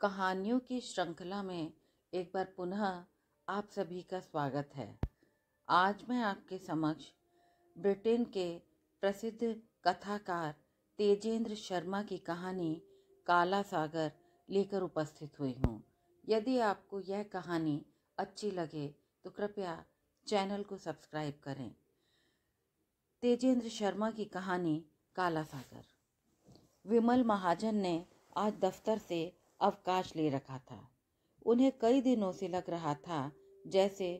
कहानियों की श्रृंखला में एक बार पुनः आप सभी का स्वागत है आज मैं आपके समक्ष ब्रिटेन के प्रसिद्ध कथाकार तेजेंद्र शर्मा की कहानी काला सागर लेकर उपस्थित हुई हूँ यदि आपको यह कहानी अच्छी लगे तो कृपया चैनल को सब्सक्राइब करें तेजेंद्र शर्मा की कहानी काला सागर विमल महाजन ने आज दफ्तर से अवकाश ले रखा था उन्हें कई दिनों से लग रहा था जैसे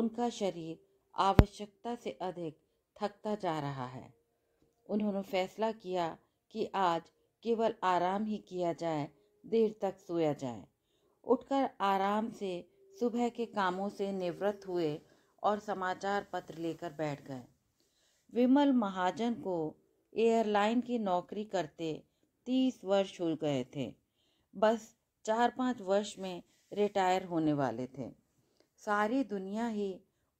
उनका शरीर आवश्यकता से अधिक थकता जा रहा है उन्होंने फैसला किया कि आज केवल आराम ही किया जाए देर तक सोया जाए उठकर आराम से सुबह के कामों से निवृत्त हुए और समाचार पत्र लेकर बैठ गए विमल महाजन को एयरलाइन की नौकरी करते तीस वर्ष हो गए थे बस चार पाँच वर्ष में रिटायर होने वाले थे सारी दुनिया ही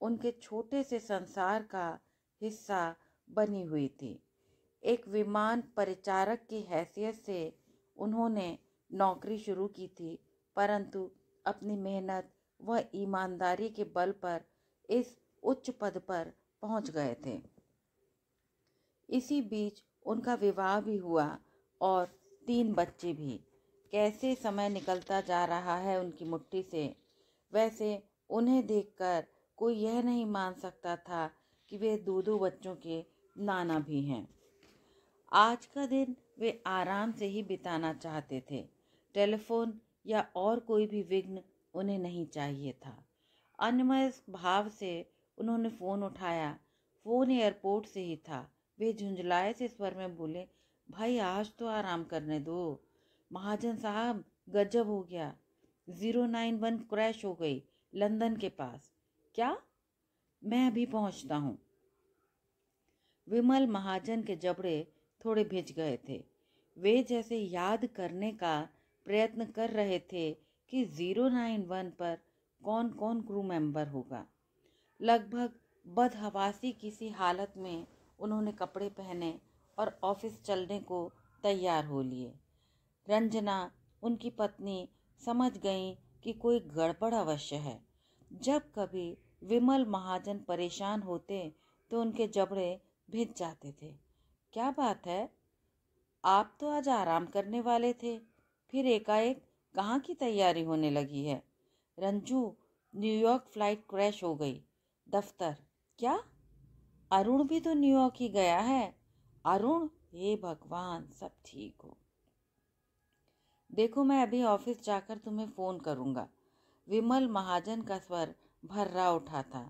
उनके छोटे से संसार का हिस्सा बनी हुई थी एक विमान परिचारक की हैसियत से उन्होंने नौकरी शुरू की थी परंतु अपनी मेहनत व ईमानदारी के बल पर इस उच्च पद पर पहुंच गए थे इसी बीच उनका विवाह भी हुआ और तीन बच्चे भी कैसे समय निकलता जा रहा है उनकी मुट्ठी से वैसे उन्हें देखकर कोई यह नहीं मान सकता था कि वे दो दो बच्चों के नाना भी हैं आज का दिन वे आराम से ही बिताना चाहते थे टेलीफोन या और कोई भी विघ्न उन्हें नहीं चाहिए था अनमय भाव से उन्होंने फ़ोन उठाया फ़ोन एयरपोर्ट से ही था वे झुंझलाए से स्वर में बोले भाई आज तो आराम करने दो महाजन साहब गजब हो गया ज़ीरो नाइन वन क्रैश हो गई लंदन के पास क्या मैं अभी पहुंचता हूं विमल महाजन के जबड़े थोड़े भिज गए थे वे जैसे याद करने का प्रयत्न कर रहे थे कि ज़ीरो नाइन वन पर कौन कौन क्रू मेंबर होगा लगभग बदहवासी किसी हालत में उन्होंने कपड़े पहने और ऑफिस चलने को तैयार हो लिए रंजना उनकी पत्नी समझ गईं कि कोई गड़बड़ अवश्य है जब कभी विमल महाजन परेशान होते तो उनके जबड़े भिज जाते थे क्या बात है आप तो आज आराम करने वाले थे फिर एकाएक कहाँ की तैयारी होने लगी है रंजू न्यूयॉर्क फ्लाइट क्रैश हो गई दफ्तर क्या अरुण भी तो न्यूयॉर्क ही गया है अरुण हे भगवान सब ठीक हो देखो मैं अभी ऑफिस जाकर तुम्हें फ़ोन करूँगा विमल महाजन का स्वर भर्रा उठा था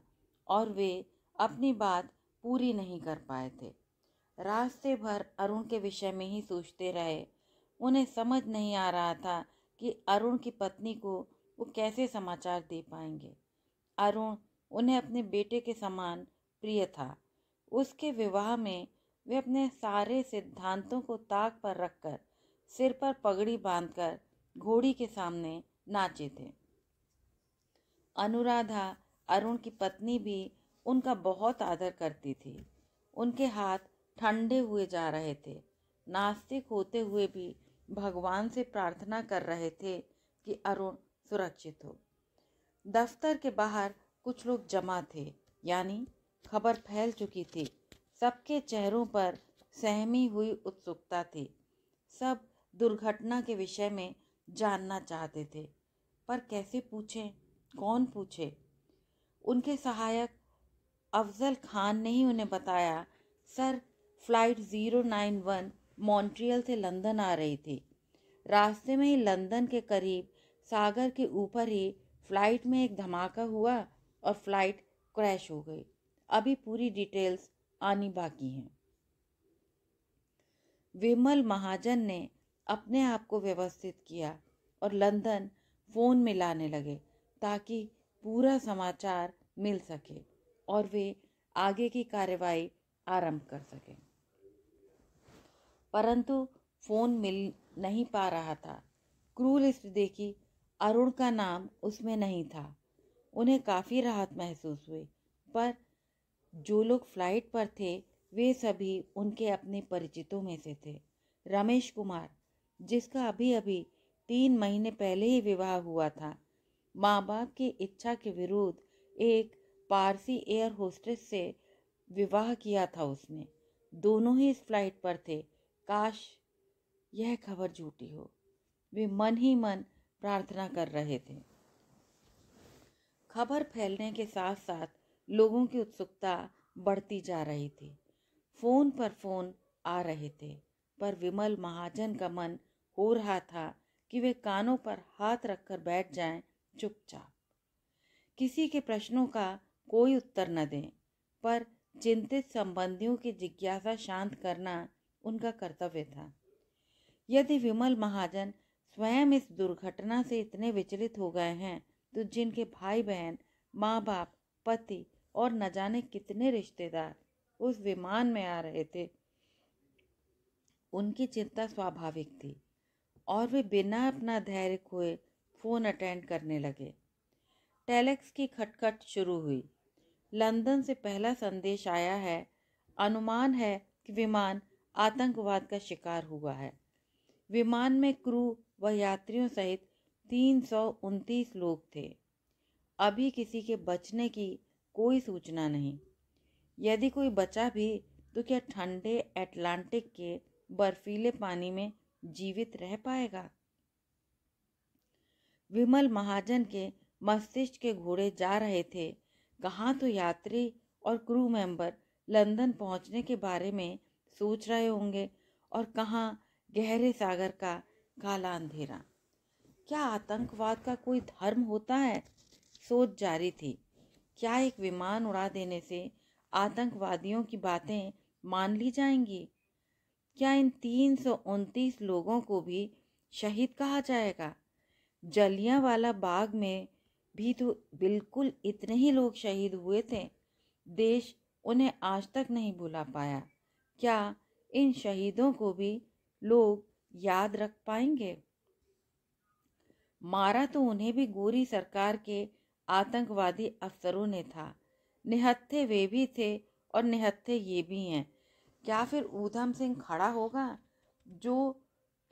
और वे अपनी बात पूरी नहीं कर पाए थे रास्ते भर अरुण के विषय में ही सोचते रहे उन्हें समझ नहीं आ रहा था कि अरुण की पत्नी को वो कैसे समाचार दे पाएंगे अरुण उन्हें अपने बेटे के समान प्रिय था उसके विवाह में वे अपने सारे सिद्धांतों को ताक पर रखकर सिर पर पगड़ी बांधकर घोड़ी के सामने नाचे थे अनुराधा अरुण की पत्नी भी उनका बहुत आदर करती थी उनके हाथ ठंडे हुए जा रहे थे नास्तिक होते हुए भी भगवान से प्रार्थना कर रहे थे कि अरुण सुरक्षित हो दफ्तर के बाहर कुछ लोग जमा थे यानी खबर फैल चुकी थी सबके चेहरों पर सहमी हुई उत्सुकता थी सब दुर्घटना के विषय में जानना चाहते थे पर कैसे पूछें कौन पूछे उनके सहायक अफजल खान ने ही उन्हें बताया sir flight zero nine one Montreal से लंदन आ रही थी रास्ते में ही लंदन के करीब सागर के ऊपर ही फ्लाइट में एक धमाका हुआ और फ्लाइट क्रैश हो गई अभी पूरी डिटेल्स आनी बाकी हैं विमल महाजन ने अपने आप को व्यवस्थित किया और लंदन फ़ोन में लाने लगे ताकि पूरा समाचार मिल सके और वे आगे की कार्रवाई आरंभ कर सकें परंतु फ़ोन मिल नहीं पा रहा था क्रू लिस्ट देखी अरुण का नाम उसमें नहीं था उन्हें काफ़ी राहत महसूस हुई पर जो लोग फ्लाइट पर थे वे सभी उनके अपने परिचितों में से थे रमेश कुमार जिसका अभी अभी तीन महीने पहले ही विवाह हुआ था माँ बाप की इच्छा के विरुद्ध एक पारसी एयर होस्टेस से विवाह किया था उसने दोनों ही इस फ्लाइट पर थे काश यह खबर झूठी हो वे मन ही मन प्रार्थना कर रहे थे खबर फैलने के साथ साथ लोगों की उत्सुकता बढ़ती जा रही थी फोन पर फोन आ रहे थे पर विमल महाजन का मन हो रहा था कि वे कानों पर हाथ रखकर बैठ जाएं चुपचाप किसी के प्रश्नों का कोई उत्तर न दें पर चिंतित संबंधियों की जिज्ञासा शांत करना उनका कर्तव्य था यदि विमल महाजन स्वयं इस दुर्घटना से इतने विचलित हो गए हैं तो जिनके भाई बहन माँ बाप पति और न जाने कितने रिश्तेदार उस विमान में आ रहे थे उनकी चिंता स्वाभाविक थी और वे बिना अपना धैर्य खोए फ़ोन अटेंड करने लगे टेलेक्स की खटखट शुरू हुई लंदन से पहला संदेश आया है अनुमान है कि विमान आतंकवाद का शिकार हुआ है विमान में क्रू व यात्रियों सहित तीन सौ उनतीस लोग थे अभी किसी के बचने की कोई सूचना नहीं यदि कोई बचा भी तो क्या ठंडे एटलांटिक के बर्फीले पानी में जीवित रह पाएगा विमल महाजन के मस्तिष्क के घोड़े जा रहे थे कहाँ तो यात्री और क्रू मेंबर लंदन पहुँचने के बारे में सोच रहे होंगे और कहाँ गहरे सागर का काला अंधेरा क्या आतंकवाद का कोई धर्म होता है सोच जारी थी क्या एक विमान उड़ा देने से आतंकवादियों की बातें मान ली जाएंगी क्या इन तीन सौ उनतीस लोगों को भी शहीद कहा जाएगा वाला बाग में भी तो बिल्कुल इतने ही लोग शहीद हुए थे देश उन्हें आज तक नहीं भुला पाया क्या इन शहीदों को भी लोग याद रख पाएंगे मारा तो उन्हें भी गोरी सरकार के आतंकवादी अफसरों ने था निहत्थे वे भी थे और निहत्थे ये भी हैं क्या फिर ऊधम सिंह खड़ा होगा जो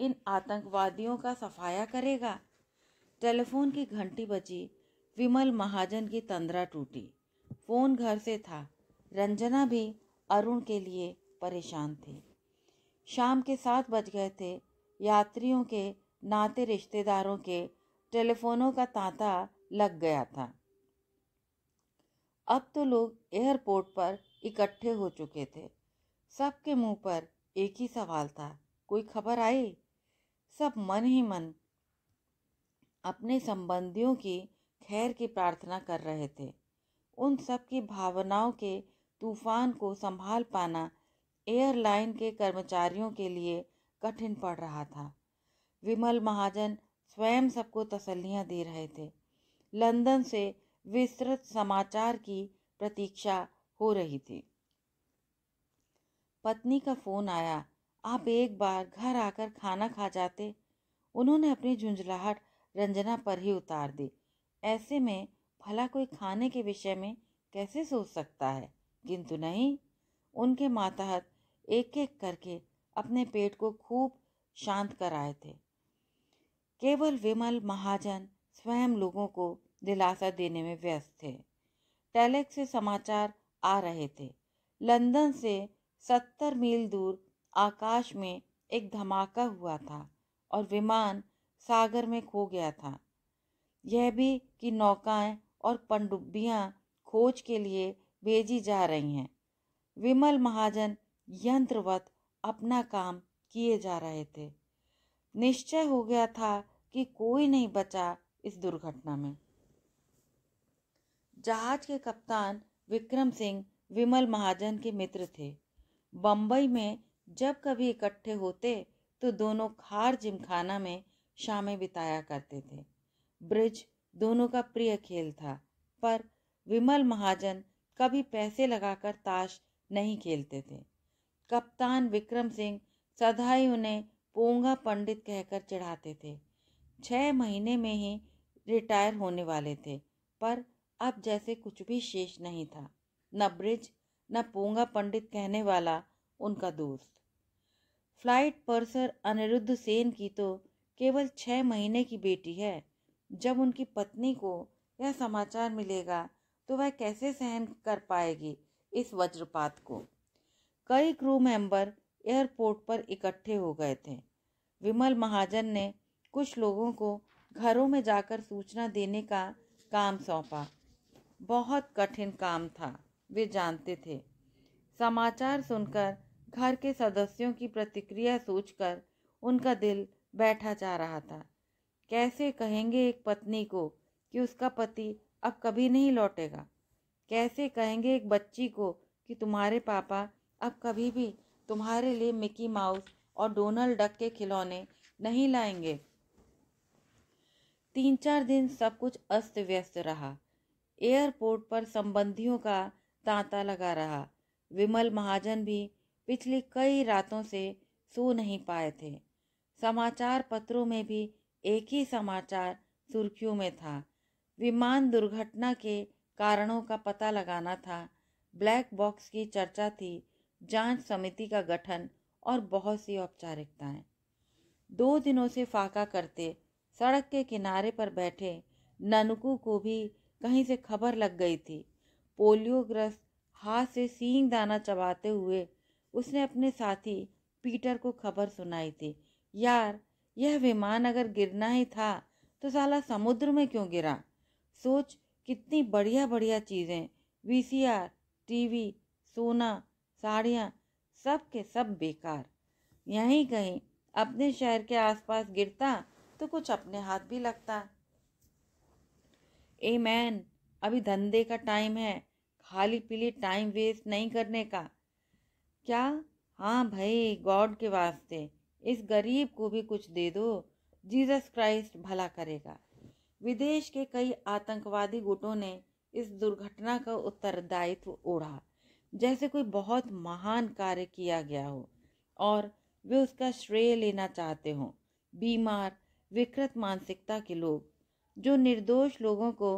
इन आतंकवादियों का सफाया करेगा टेलीफोन की घंटी बची विमल महाजन की तंद्रा टूटी फ़ोन घर से था रंजना भी अरुण के लिए परेशान थी शाम के सात बज गए थे यात्रियों के नाते रिश्तेदारों के टेलीफोनों का तांता लग गया था अब तो लोग एयरपोर्ट पर इकट्ठे हो चुके थे सबके मुंह पर एक ही सवाल था कोई खबर आई सब मन ही मन अपने संबंधियों की खैर की प्रार्थना कर रहे थे उन सब की भावनाओं के तूफान को संभाल पाना एयरलाइन के कर्मचारियों के लिए कठिन पड़ रहा था विमल महाजन स्वयं सबको तसल्लियाँ दे रहे थे लंदन से विस्तृत समाचार की प्रतीक्षा हो रही थी पत्नी का फ़ोन आया आप एक बार घर आकर खाना खा जाते उन्होंने अपनी झुंझलाहट रंजना पर ही उतार दी ऐसे में भला कोई खाने के विषय में कैसे सोच सकता है किंतु नहीं उनके माताहत एक एक करके अपने पेट को खूब शांत कराए थे केवल विमल महाजन स्वयं लोगों को दिलासा देने में व्यस्त थे टैलेक्स से समाचार आ रहे थे लंदन से सत्तर मील दूर आकाश में एक धमाका हुआ था और विमान सागर में खो गया था यह भी कि नौकाएं और पनडुब्बियां खोज के लिए भेजी जा रही हैं विमल महाजन यंत्रवत अपना काम किए जा रहे थे निश्चय हो गया था कि कोई नहीं बचा इस दुर्घटना में जहाज के कप्तान विक्रम सिंह विमल महाजन के मित्र थे बम्बई में जब कभी इकट्ठे होते तो दोनों खार जिमखाना में शामें बिताया करते थे ब्रिज दोनों का प्रिय खेल था पर विमल महाजन कभी पैसे लगाकर ताश नहीं खेलते थे कप्तान विक्रम सिंह सदा ही उन्हें पोंगा पंडित कहकर चढ़ाते थे छः महीने में ही रिटायर होने वाले थे पर अब जैसे कुछ भी शेष नहीं था न ब्रिज न पोंगा पंडित कहने वाला उनका दोस्त फ्लाइट परसर अनिरुद्ध सेन की तो केवल छः महीने की बेटी है जब उनकी पत्नी को यह समाचार मिलेगा तो वह कैसे सहन कर पाएगी इस वज्रपात को कई क्रू मेंबर एयरपोर्ट पर इकट्ठे हो गए थे विमल महाजन ने कुछ लोगों को घरों में जाकर सूचना देने का काम सौंपा बहुत कठिन काम था वे जानते थे समाचार सुनकर घर के सदस्यों की प्रतिक्रिया सोचकर उनका दिल बैठा जा रहा था कैसे कहेंगे एक पत्नी को कि उसका पति अब कभी नहीं लौटेगा कैसे कहेंगे एक बच्ची को कि तुम्हारे पापा अब कभी भी तुम्हारे लिए मिकी माउस और डोनाल्ड डक के खिलौने नहीं लाएंगे तीन चार दिन सब कुछ अस्त व्यस्त रहा एयरपोर्ट पर संबंधियों का तांता लगा रहा विमल महाजन भी पिछली कई रातों से सो नहीं पाए थे समाचार पत्रों में भी एक ही समाचार सुर्खियों में था विमान दुर्घटना के कारणों का पता लगाना था ब्लैक बॉक्स की चर्चा थी जांच समिति का गठन और बहुत सी औपचारिकताएं दो दिनों से फाका करते सड़क के किनारे पर बैठे ननकू को भी कहीं से खबर लग गई थी पोलियोग्रस्त हाथ से सींग दाना चबाते हुए उसने अपने साथी पीटर को खबर सुनाई थी यार यह विमान अगर गिरना ही था तो साला समुद्र में क्यों गिरा सोच कितनी बढ़िया बढ़िया चीज़ें वीसीआर टीवी सोना साड़ियाँ सब के सब बेकार यहीं कहीं अपने शहर के आसपास गिरता तो कुछ अपने हाथ भी लगता ए मैन अभी धंधे का टाइम है खाली पीली टाइम वेस्ट नहीं करने का क्या हाँ भाई गॉड के वास्ते इस गरीब को भी कुछ दे दो जीसस क्राइस्ट भला करेगा विदेश के कई आतंकवादी गुटों ने इस दुर्घटना का उत्तरदायित्व ओढ़ा जैसे कोई बहुत महान कार्य किया गया हो और वे उसका श्रेय लेना चाहते हों बीमार विकृत मानसिकता के लोग जो निर्दोष लोगों को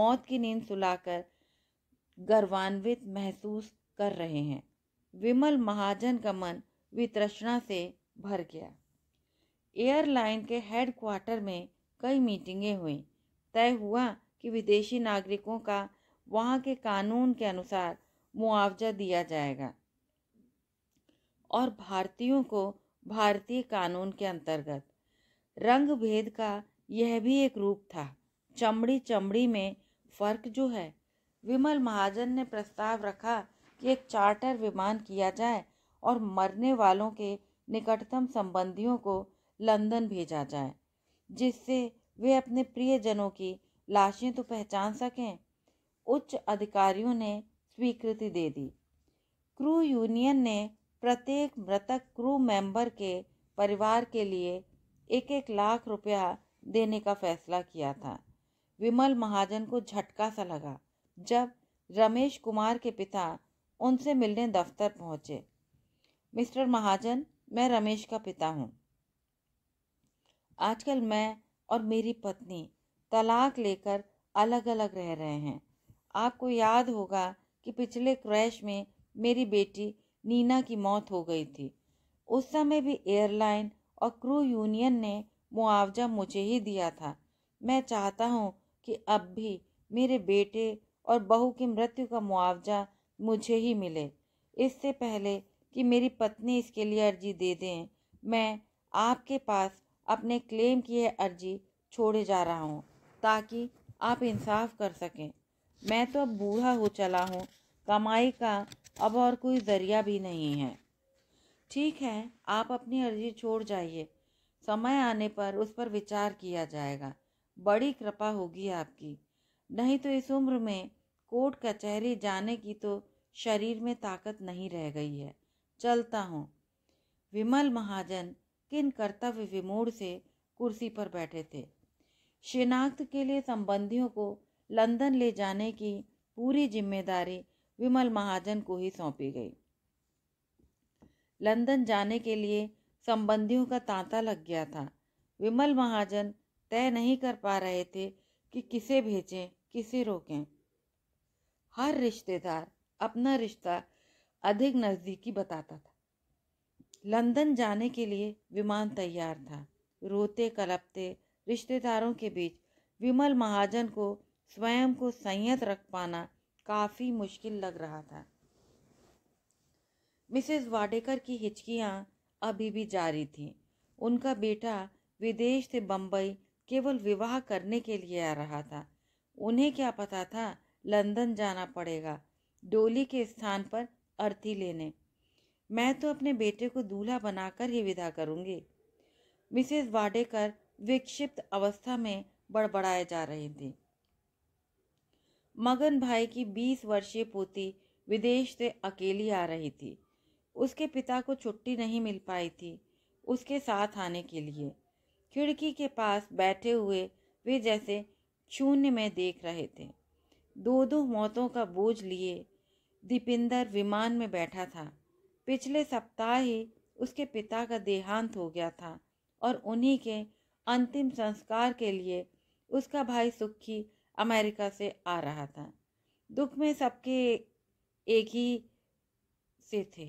मौत की नींद सुलाकर गर्वान्वित महसूस कर रहे हैं विमल महाजन का मन वितृष्णा से भर गया एयरलाइन के हेडक्वार्टर में कई मीटिंगें हुई तय हुआ कि विदेशी नागरिकों का वहां के कानून के अनुसार मुआवजा दिया जाएगा और भारतीयों को भारतीय कानून के अंतर्गत रंग भेद का यह भी एक रूप था चमड़ी चमड़ी में फर्क जो है विमल महाजन ने प्रस्ताव रखा कि एक चार्टर विमान किया जाए और मरने वालों के निकटतम संबंधियों को लंदन भेजा जाए जिससे वे अपने प्रियजनों की लाशें तो पहचान सकें उच्च अधिकारियों ने स्वीकृति दे दी क्रू यूनियन ने प्रत्येक मृतक क्रू मेंबर के परिवार के लिए एक एक लाख रुपया देने का फैसला किया था विमल महाजन को झटका सा लगा जब रमेश कुमार के पिता उनसे मिलने दफ्तर पहुंचे मिस्टर महाजन मैं रमेश का पिता हूँ आजकल मैं और मेरी पत्नी तलाक लेकर अलग अलग रह रहे हैं आपको याद होगा कि पिछले क्रैश में मेरी बेटी नीना की मौत हो गई थी उस समय भी एयरलाइन और क्रू यूनियन ने मुआवजा मुझे ही दिया था मैं चाहता हूँ कि अब भी मेरे बेटे और बहू की मृत्यु का मुआवजा मुझे ही मिले इससे पहले कि मेरी पत्नी इसके लिए अर्जी दे दें मैं आपके पास अपने क्लेम यह अर्जी छोड़े जा रहा हूँ ताकि आप इंसाफ कर सकें मैं तो अब बूढ़ा हो चला हूँ कमाई का अब और कोई ज़रिया भी नहीं है ठीक है आप अपनी अर्जी छोड़ जाइए समय आने पर उस पर विचार किया जाएगा बड़ी कृपा होगी आपकी नहीं तो इस उम्र में कोर्ट कचहरी जाने की तो शरीर में ताकत नहीं रह गई है चलता हूँ विमल महाजन किन कर्तव्य विमोड़ से कुर्सी पर बैठे थे शिनाख्त के लिए संबंधियों को लंदन ले जाने की पूरी जिम्मेदारी विमल महाजन को ही सौंपी गई लंदन जाने के लिए संबंधियों का तांता लग गया था विमल महाजन तय नहीं कर पा रहे थे कि किसे भेजें किसे रोकें हर रिश्तेदार अपना रिश्ता अधिक नज़दीकी बताता था लंदन जाने के लिए विमान तैयार था रोते कलपते रिश्तेदारों के बीच विमल महाजन को स्वयं को संयत रख पाना काफ़ी मुश्किल लग रहा था मिसेस वाडेकर की हिचकियाँ अभी भी जारी थीं उनका बेटा विदेश से बम्बई केवल विवाह करने के लिए आ रहा था उन्हें क्या पता था लंदन जाना पड़ेगा डोली के स्थान पर अर्थी लेने मैं तो अपने बेटे को दूल्हा बनाकर ही विदा करूंगी मिसेस वाडेकर विक्षिप्त अवस्था में बड़बड़ाए जा रही थी मगन भाई की बीस वर्षीय पोती विदेश से अकेली आ रही थी उसके पिता को छुट्टी नहीं मिल पाई थी उसके साथ आने के लिए खिड़की के पास बैठे हुए वे जैसे शून्य में देख रहे थे दो दो मौतों का बोझ लिए दीपिंदर विमान में बैठा था पिछले सप्ताह ही उसके पिता का देहांत हो गया था और उन्हीं के अंतिम संस्कार के लिए उसका भाई सुखी अमेरिका से आ रहा था दुख में सबके एक ही से थे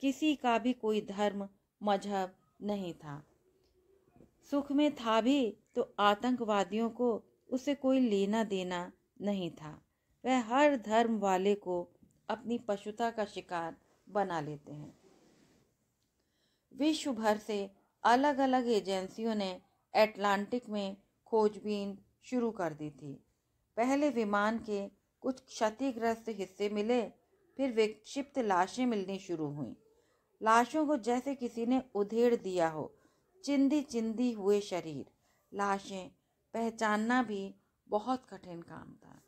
किसी का भी कोई धर्म मजहब नहीं था सुख में था भी तो आतंकवादियों को उसे कोई लेना देना नहीं था वह हर धर्म वाले को अपनी पशुता का शिकार बना लेते हैं विश्व भर से अलग अलग एजेंसियों ने एटलांटिक में खोजबीन शुरू कर दी थी पहले विमान के कुछ क्षतिग्रस्त हिस्से मिले फिर विक्षिप्त लाशें मिलनी शुरू हुई लाशों को जैसे किसी ने उधेड़ दिया हो चिंदी चिंदी हुए शरीर लाशें पहचानना भी बहुत कठिन काम था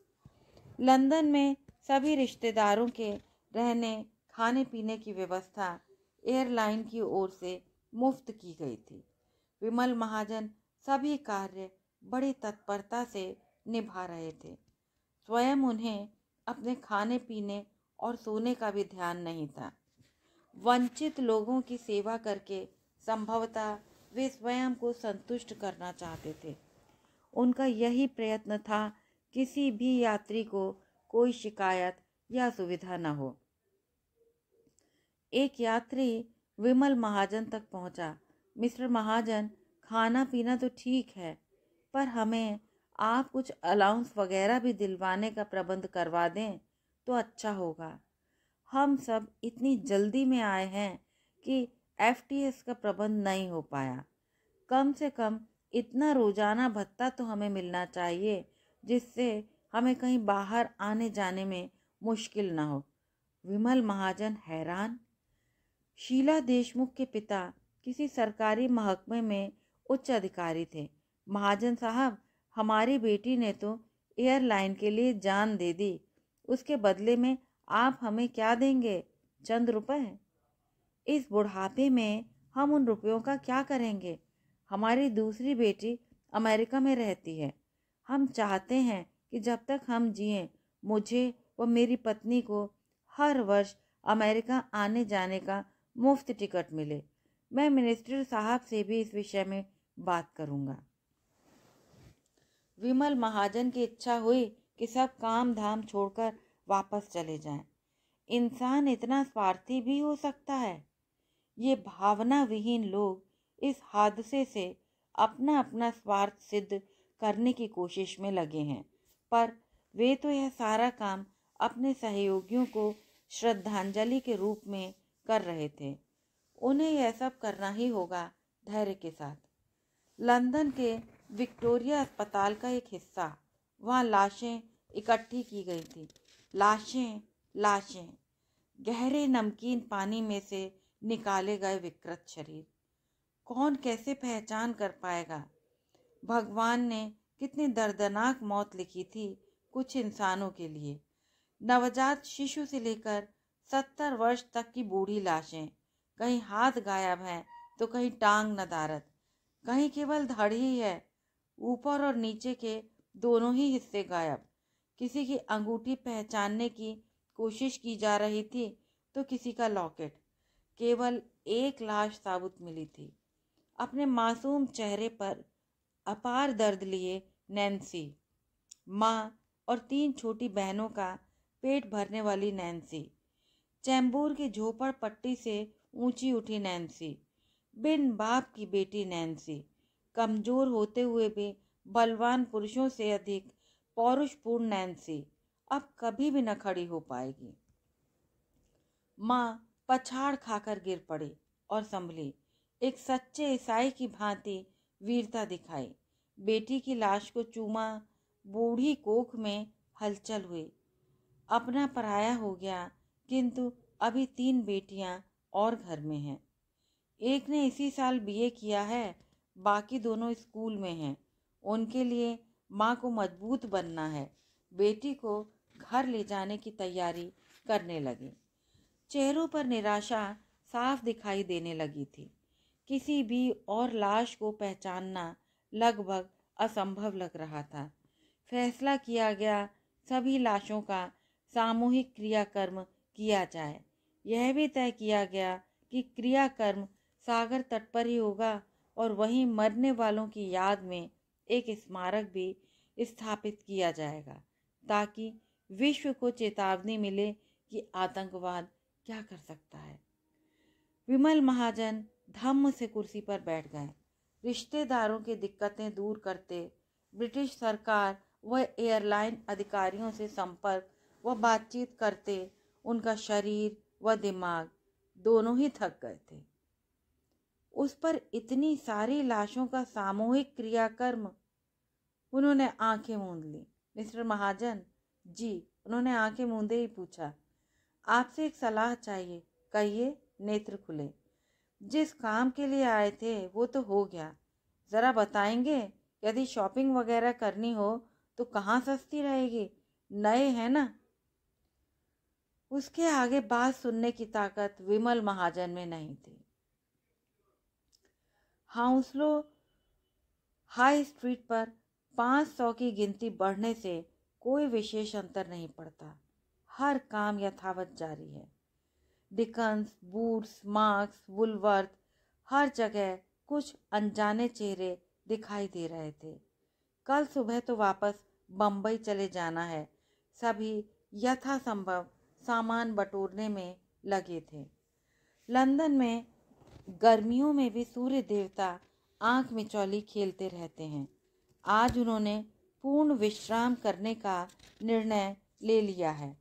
लंदन में सभी रिश्तेदारों के रहने खाने पीने की व्यवस्था एयरलाइन की ओर से मुफ्त की गई थी विमल महाजन सभी कार्य बड़ी तत्परता से निभा रहे थे स्वयं उन्हें अपने खाने पीने और सोने का भी ध्यान नहीं था वंचित लोगों की सेवा करके संभवतः वे स्वयं को संतुष्ट करना चाहते थे उनका यही प्रयत्न था किसी भी यात्री को कोई शिकायत या सुविधा न हो एक यात्री विमल महाजन तक पहुंचा मिस्टर महाजन खाना पीना तो ठीक है पर हमें आप कुछ अलाउंस वगैरह भी दिलवाने का प्रबंध करवा दें तो अच्छा होगा हम सब इतनी जल्दी में आए हैं कि एफ का प्रबंध नहीं हो पाया कम से कम इतना रोज़ाना भत्ता तो हमें मिलना चाहिए जिससे हमें कहीं बाहर आने जाने में मुश्किल ना हो विमल महाजन हैरान शीला देशमुख के पिता किसी सरकारी महकमे में उच्च अधिकारी थे महाजन साहब हमारी बेटी ने तो एयरलाइन के लिए जान दे दी उसके बदले में आप हमें क्या देंगे चंद रुपए इस बुढ़ापे में हम उन रुपयों का क्या करेंगे हमारी दूसरी बेटी अमेरिका में रहती है हम चाहते हैं कि जब तक हम जिए मुझे व मेरी पत्नी को हर वर्ष अमेरिका आने जाने का मुफ्त टिकट मिले मैं मिनिस्टर साहब से भी इस विषय में बात करूंगा। विमल महाजन की इच्छा हुई कि सब काम धाम छोड़कर वापस चले जाएं। इंसान इतना स्वार्थी भी हो सकता है ये भावना विहीन लोग इस हादसे से अपना अपना स्वार्थ सिद्ध करने की कोशिश में लगे हैं पर वे तो यह सारा काम अपने सहयोगियों को श्रद्धांजलि के रूप में कर रहे थे उन्हें यह सब करना ही होगा धैर्य के साथ लंदन के विक्टोरिया अस्पताल का एक हिस्सा वहाँ लाशें इकट्ठी की गई थी लाशें लाशें गहरे नमकीन पानी में से निकाले गए विकृत शरीर कौन कैसे पहचान कर पाएगा भगवान ने कितनी दर्दनाक मौत लिखी थी कुछ इंसानों के लिए नवजात शिशु से लेकर सत्तर वर्ष तक की बूढ़ी लाशें कहीं हाथ गायब हैं तो कहीं टांग नदारत कहीं केवल धड़ ही है ऊपर और नीचे के दोनों ही हिस्से गायब किसी की अंगूठी पहचानने की कोशिश की जा रही थी तो किसी का लॉकेट केवल एक लाश साबुत मिली थी अपने मासूम चेहरे पर अपार दर्द लिए नैन्सी माँ और तीन छोटी बहनों का पेट भरने वाली नैन्सी चैम्बूर की झोपड़ पट्टी से ऊंची उठी नैन्सी बिन बाप की बेटी नैन्सी कमज़ोर होते हुए भी बलवान पुरुषों से अधिक पौरुषपूर्ण नैन्सी अब कभी भी न खड़ी हो पाएगी माँ पछाड़ खाकर गिर पड़ी और संभली एक सच्चे ईसाई की भांति वीरता दिखाई बेटी की लाश को चूमा बूढ़ी कोख में हलचल हुई अपना पराया हो गया किंतु अभी तीन बेटियां और घर में हैं एक ने इसी साल बीए किया है बाकी दोनों स्कूल में हैं उनके लिए माँ को मजबूत बनना है बेटी को घर ले जाने की तैयारी करने लगे चेहरों पर निराशा साफ दिखाई देने लगी थी किसी भी और लाश को पहचानना लगभग असंभव लग रहा था फैसला किया गया सभी लाशों का सामूहिक क्रियाकर्म किया जाए यह भी तय किया गया कि क्रियाकर्म सागर तट पर ही होगा और वहीं मरने वालों की याद में एक स्मारक भी स्थापित किया जाएगा ताकि विश्व को चेतावनी मिले कि आतंकवाद क्या कर सकता है विमल महाजन धम्म से कुर्सी पर बैठ गए रिश्तेदारों की दिक्कतें दूर करते ब्रिटिश सरकार व एयरलाइन अधिकारियों से संपर्क व बातचीत करते उनका शरीर व दिमाग दोनों ही थक गए थे उस पर इतनी सारी लाशों का सामूहिक क्रियाकर्म उन्होंने आंखें मूंद ली मिस्टर महाजन जी उन्होंने आंखें मूंदे ही पूछा आपसे एक सलाह चाहिए कहिए नेत्र खुले जिस काम के लिए आए थे वो तो हो गया ज़रा बताएंगे यदि शॉपिंग वगैरह करनी हो तो कहाँ सस्ती रहेगी नए हैं ना उसके आगे बात सुनने की ताकत विमल महाजन में नहीं थी हाउसलो हाई स्ट्रीट पर पाँच सौ की गिनती बढ़ने से कोई विशेष अंतर नहीं पड़ता हर काम यथावत जारी है डिकन्स बूट्स मार्क्स वुलवर्थ हर जगह कुछ अनजाने चेहरे दिखाई दे रहे थे कल सुबह तो वापस बम्बई चले जाना है सभी यथासंभव सामान बटोरने में लगे थे लंदन में गर्मियों में भी सूर्य देवता आंख मिचौली खेलते रहते हैं आज उन्होंने पूर्ण विश्राम करने का निर्णय ले लिया है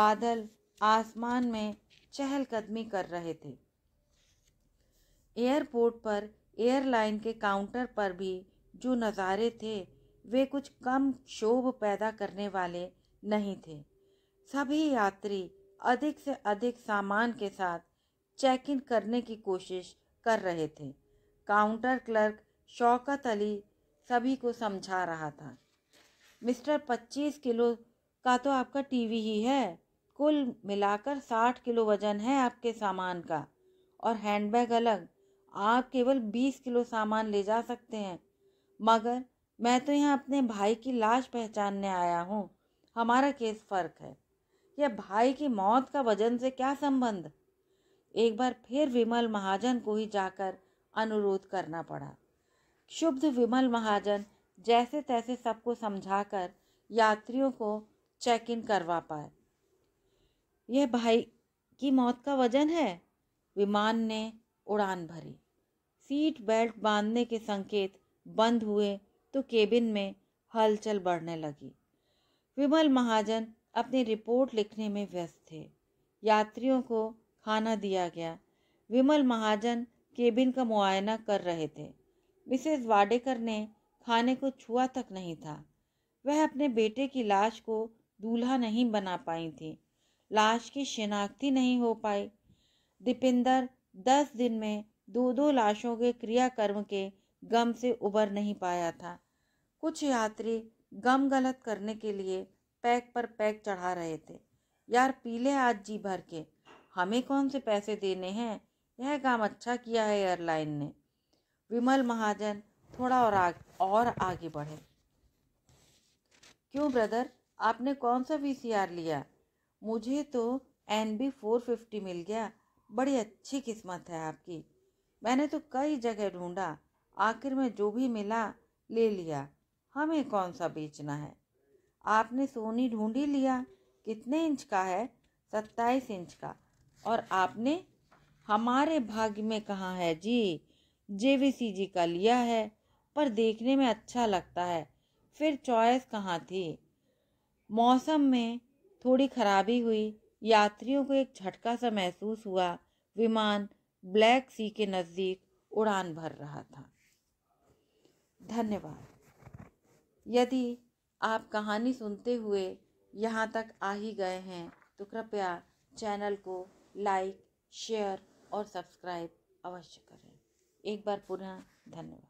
बादल आसमान में चहलकदमी कर रहे थे एयरपोर्ट पर एयरलाइन के काउंटर पर भी जो नज़ारे थे वे कुछ कम शोभ पैदा करने वाले नहीं थे सभी यात्री अधिक से अधिक सामान के साथ चेक इन करने की कोशिश कर रहे थे काउंटर क्लर्क शौकत अली सभी को समझा रहा था मिस्टर पच्चीस किलो का तो आपका टीवी ही है कुल मिलाकर साठ किलो वजन है आपके सामान का और हैंडबैग अलग आप केवल बीस किलो सामान ले जा सकते हैं मगर मैं तो यहाँ अपने भाई की लाश पहचानने आया हूँ हमारा केस फ़र्क है यह भाई की मौत का वजन से क्या संबंध एक बार फिर विमल महाजन को ही जाकर अनुरोध करना पड़ा क्षुब्ध विमल महाजन जैसे तैसे सबको समझाकर यात्रियों को चेक इन करवा पाए यह भाई की मौत का वजन है विमान ने उड़ान भरी सीट बेल्ट बांधने के संकेत बंद हुए तो केबिन में हलचल बढ़ने लगी विमल महाजन अपनी रिपोर्ट लिखने में व्यस्त थे यात्रियों को खाना दिया गया विमल महाजन केबिन का मुआयना कर रहे थे मिसेस वाडेकर ने खाने को छुआ तक नहीं था वह अपने बेटे की लाश को दूल्हा नहीं बना पाई थी लाश की शिनाख्ती नहीं हो पाई दीपिंदर दस दिन में दो दो लाशों के क्रियाकर्म के गम से उबर नहीं पाया था कुछ यात्री गम गलत करने के लिए पैक पर पैक चढ़ा रहे थे यार पीले आज जी भर के हमें कौन से पैसे देने हैं यह काम अच्छा किया है एयरलाइन ने विमल महाजन थोड़ा और आग, और आगे बढ़े क्यों ब्रदर आपने कौन सा वीसीआर लिया मुझे तो एन बी फोर फिफ्टी मिल गया बड़ी अच्छी किस्मत है आपकी मैंने तो कई जगह ढूंढा आखिर में जो भी मिला ले लिया हमें कौन सा बेचना है आपने सोनी ढूंढी लिया कितने इंच का है सत्ताईस इंच का और आपने हमारे भाग्य में कहा है जी सी जी का लिया है पर देखने में अच्छा लगता है फिर चॉइस कहाँ थी मौसम में थोड़ी खराबी हुई यात्रियों को एक झटका सा महसूस हुआ विमान ब्लैक सी के नज़दीक उड़ान भर रहा था धन्यवाद यदि आप कहानी सुनते हुए यहाँ तक आ ही गए हैं तो कृपया चैनल को लाइक शेयर और सब्सक्राइब अवश्य करें एक बार पुनः धन्यवाद